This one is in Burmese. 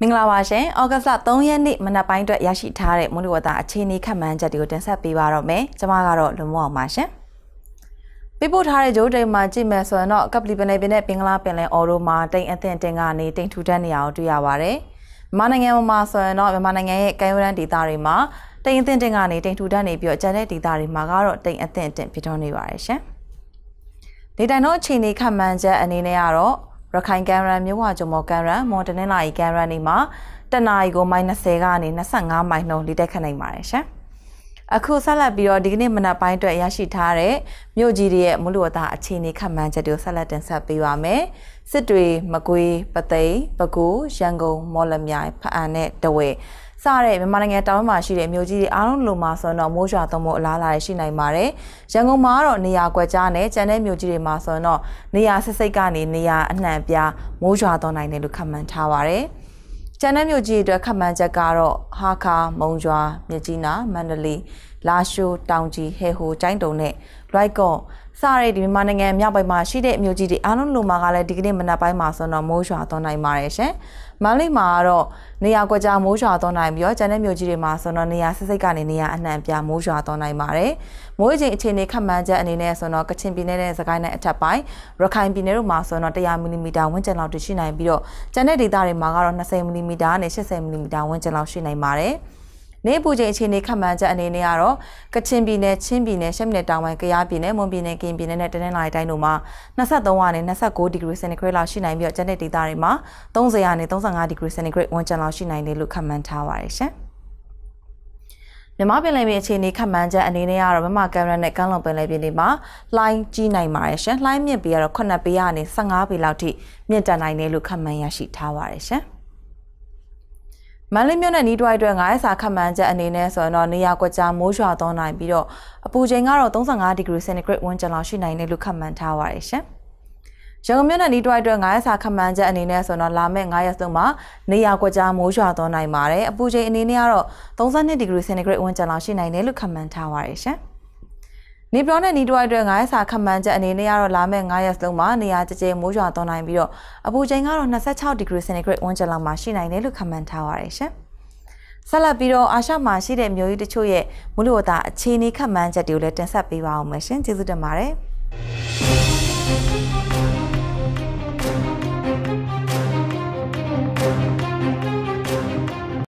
မင်္ဂလာပါရှင်။ဩဂတ်လ3ရက်နေ့မနက်ပိုင်းအတွက်ရရှိထားတဲ့မိုးလေဝသအခြေအနေခန့်မှန်းချက်တွေကိုတင်ဆက်ပေးပါတော့မယ်။ကျွန်မကတော့လွန်မောအောင်ပါရှင်။ပြပို့ထားတဲ့ဂျိုးတိမ်မှာကြည့်မယ်ဆိုရင်တော့ကပလီပနယ်ပင်နဲ့ပင်္ဂလားပင်လယ်အော်ရိုမှာတိမ်အသင့်တင်ကနေတိမ်ထူထပ်နေအောင်တွေ့ရပါတယ်။မြန်မာနိုင်ငံမှာဆိုရင်တော့မြန်မာနိုင်ငံရဲ့ကမ်းရိုးတန်းဒေသတွေမှာတိမ်အသင့်တင်ကနေတိမ်ထူထပ်နေပြီးတော့ကျန်တဲ့ဒေသတွေမှာကတော့တိမ်အသင့်တင်ဖြစ်ထွန်းနေပါတယ်ရှင်။ဒေတိုင်တော့အခြေအနေခန့်မှန်းချက်အနေနဲ့ကတော့ရခိုင်ကန်ရန်မြဝကျုံမော်ကန်ရန်မွန်တနင်္လာရီကန်ရန်နေမှာတနအီကို -20 ကနေ25မိုင်နှုန်းလေတက်ခတ်နိုင်ပါတယ်ရှင်။အခုဆက်လက်ပြီးတော့ဒီကနေ့မနက်ပိုင်းအတွက်ရရှိထားတဲ့မြို့ကြီးတွေရဲ့မလို့တာအခြေအနေခန့်မှန်းချက်တွေကိုဆက်လက်တင်ဆက်ပေးပါမယ်။စစ်တွေမကွေးပသိမ်ပဲခူးရန်ကုန်မော်လမြိုင်ဖအံနဲ့တဝက်စတဲ့မြန်မာနိုင်ငံတောင်မှာရှိတဲ့မြို့ကြီးတွေအားလုံးလိုမှာဆိုတော့မိုးရွာသွန်းမှုအလားအလာရှိနိုင်ပါတယ်။ရန်ကုန်မှာတော့နေရာကွက်ကြားနဲ့ကျန်တဲ့မြို့ကြီးတွေမှာဆိုတော့နေရာဆက်စိတ်ကနေနေရာအနှံ့အပြားမိုးရွာသွန်းနိုင်တယ်လို့ခန့်မှန်းထားပါတယ်။ကျန်တဲ့မြို့ကြီးအတွက်ခန့်မှန်းချက်ကတော့ဟာခါမုံရွာမြကြီးနားမန္တလေးလာရှိုးတောင်ကြီးဟေဟိုကျိုင်းတုံနဲ့လွိုက်ကော့စတဲ့ဒီမြန်မာနိုင်ငံမြောက်ပိုင်းမှာရှိတဲ့အမျိုးကြီးတွေအားလုံးလိုမှာကလည်းဒီကနေ့မနက်ပိုင်းမှာဆိုတော့မိုးရွာသွန်းနိုင်ပါတယ်ရှင်။မန္တလေးမှာကတော့နေရာကွက်ကြားမိုးရွာသွန်းနိုင်ပြီးတော့ကျန်တဲ့မြို့ကြီးတွေမှာဆိုတော့နေရာစစ်စစ်ကနေနေရာအနှံ့ပြမိုးရွာသွန်းနိုင်ပါတယ်။မိုးချိန်အခြေအနေခန့်မှန်းချက်အနေနဲ့ဆိုတော့ကချင်ပြည်နယ်နဲ့စကိုင်းနဲ့အထက်ပိုင်းရခိုင်ပြည်နယ်တို့မှာဆိုတော့100မီလီမီတာဝန်းကျင်လောက်တရှိနိုင်ပြီးတော့ကျန်တဲ့ဒေသတွေမှာကတော့20မီလီမီတာနဲ့80မီလီမီတာဝန်းကျင်လောက်ရှိနိုင်ပါတယ်။နေပူချိန်အခြေအနေခန့်မှန်းချက်အနေနဲ့ကတော့ကချင်ပြည်နယ်ချင်းပြည်နယ်ရှမ်းပြည်နယ်တောင်ပိုင်းကယားပြည်နယ်မွန်ပြည်နယ်ကရင်ပြည်နယ်နဲ့တနင်္လာရီတိုင်းတို့မှာ23ကနေ29ဒီဂရီစင်တီဂရိတ်လောက်ရှိနိုင်ပြီးတော့ကျန်တဲ့ဒေသတွေမှာ30ကနေ35ဒီဂရီစင်တီဂရိတ်ဝန်းကျင်လောက်ရှိနိုင်တယ်လို့ခန့်မှန်းထားပါတယ်ရှင်မြန်မာပင်လယ်ပြင်အခြေအနေခန့်မှန်းချက်အနေနဲ့ကတော့မမကင်မရာနဲ့ကမ်းလွန်ပင်လယ်ပြင်တွေမှာလှိုင်းကြီးနိုင်ပါတယ်ရှင်။လှိုင်းမြင့်ပေကတော့9ပေကနေ15ပေလောက်ထိမြင့်တက်နိုင်တယ်လို့ခန့်မှန်းရရှိထားပါတယ်ရှင်။မန္တလေးမြို့နဲ့နီးတွိုက်အတွက်9ရက်စာခန့်မှန်းချက်အနေနဲ့ဆိုရင်တော့နေရာကွက်ကြားမိုးရွာသွန်းနိုင်ပြီးတော့အပူချိန်ကတော့35ဒီဂရီစင်တီဂရိတ်ဝန်းကျင်လောက်ရှိနိုင်တယ်လို့ခန့်မှန်းထားပါရရှင်။ရန်ကုန်မြို့နဲ့နီးတွိုက်အတွက်9ရက်စာခန့်မှန်းချက်အနေနဲ့ဆိုတော့လာမယ့်9ရက်သုံးမှာနေရာကွက်ကြားမိုးရွာသွန်းနိုင်ပါတယ်။အပူချိန်အနေနဲ့ကတော့32ဒီဂရီစင်တီဂရိတ်ဝန်းကျင်လောက်ရှိနိုင်တယ်လို့ခန့်မှန်းထားပါရရှင်။နေပြောနဲ့နီးတွိုင်းအတွက်9ဆာခမှန်ချက်အနေနဲ့ကတော့လာမယ့်9ရက်လုံးမှာနေရာကျကျမိုးရွာသွန်းနိုင်ပြီးတော့အပူချိန်ကတော့26ဒီဂရီစင်တီဂရိတ်ဝန်းကျင်လောက်မှာရှိနိုင်တယ်လို့ခန့်မှန်းထားပါတယ်ရှင်။ဆက်လက်ပြီးတော့အာရှမှာရှိတဲ့မျိုးကြီးတချို့ရဲ့မူလဝတ္တအခြေအနေခန့်မှန်းချက်တွေကိုလည်းတင်ဆက်ပေးပါအောင်မယ်ရှင်။ကျေးဇူးတင်ပါတယ်။